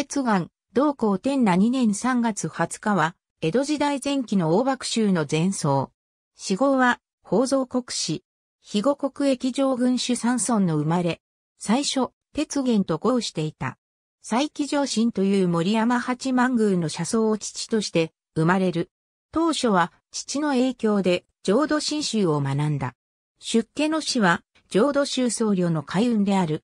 鉄岩、同校天那2年3月20日は、江戸時代前期の大幕州の前奏。死後は、宝蔵国史、肥後国益上軍主三村の生まれ、最初、鉄源と合していた。再起上神という森山八幡宮の車窓を父として生まれる。当初は父の影響で浄土真宗を学んだ。出家の死は浄土宗僧侶の開運である。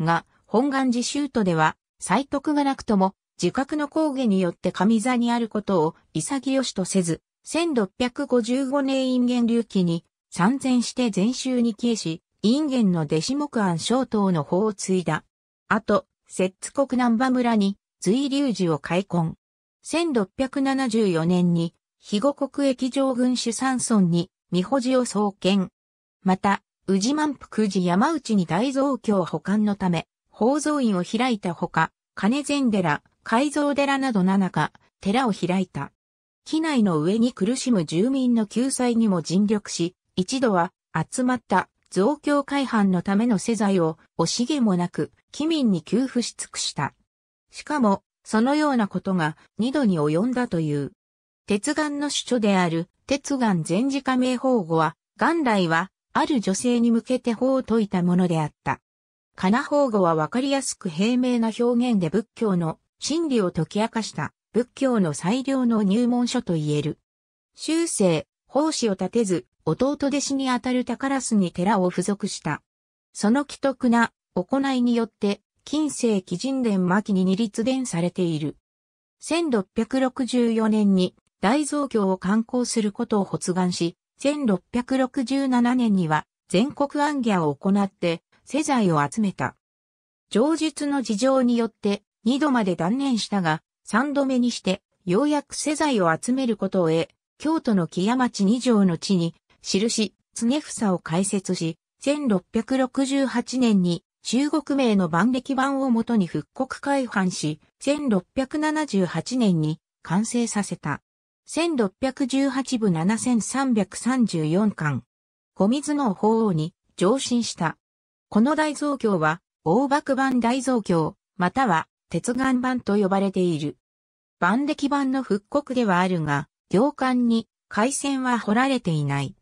が、本願寺宗徒では最徳がなくとも、自覚の工芸によって上座にあることを潔しとせず、1655年陰元隆起に参戦して禅宗に帰し、陰元の弟子木安小等の法を継いだ。あと、摂津国南波村に随流寺を開墾。1674年に、肥後国駅上軍主山村に、美保寺を創建。また、宇治満福寺山内に大蔵経保管のため、宝蔵院を開いたほか、金禅寺、改造寺など7か、寺を開いた。機内の上に苦しむ住民の救済にも尽力し、一度は集まった増強改犯のための世財を惜しげもなく、機民に給付し尽くした。しかも、そのようなことが二度に及んだという。鉄眼の主著である、鉄眼全寺加盟法語は、元来は、ある女性に向けて法を説いたものであった。カナー語はわかりやすく平明な表現で仏教の真理を解き明かした仏教の最良の入門書と言える。修正、奉仕を立てず、弟弟子にあたる宝巣に寺を付属した。その既得な行いによって、近世紀人伝末期に二立伝されている。1664年に大蔵経を刊行することを発願し、1667年には全国暗記を行って、世材を集めた。上述の事情によって二度まで断念したが、三度目にしてようやく世材を集めることを得、京都の木屋町二条の地に、印、常房を開設し、1668年に中国名の万歴版をもとに復刻改版し、1678年に完成させた。1618部7334巻。小水の法王に上申した。この大増強は、大爆版大増強、または、鉄岩版と呼ばれている。板歴版の復刻ではあるが、行間に回線は掘られていない。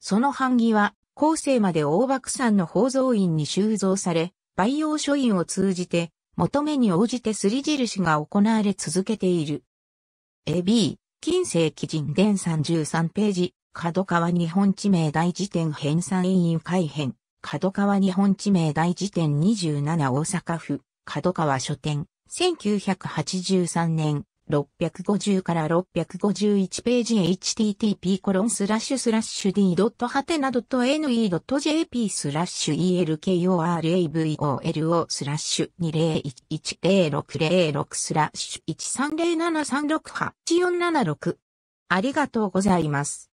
その版木は、後世まで大爆山の宝蔵院に収蔵され、培養書院を通じて、求めに応じてすり印が行われ続けている。AB、近世紀人伝33ページ、角川日本地名大辞典編纂委員改編。角川日本地名大辞典27大阪府、角川書店、1983年、650から651ページ http コロンスラッシュスラッシュ d. a t e .ne.jp スラッシュ elkoravolo スラッシュ2011060スラッシュ130736847 6ありがとうございます。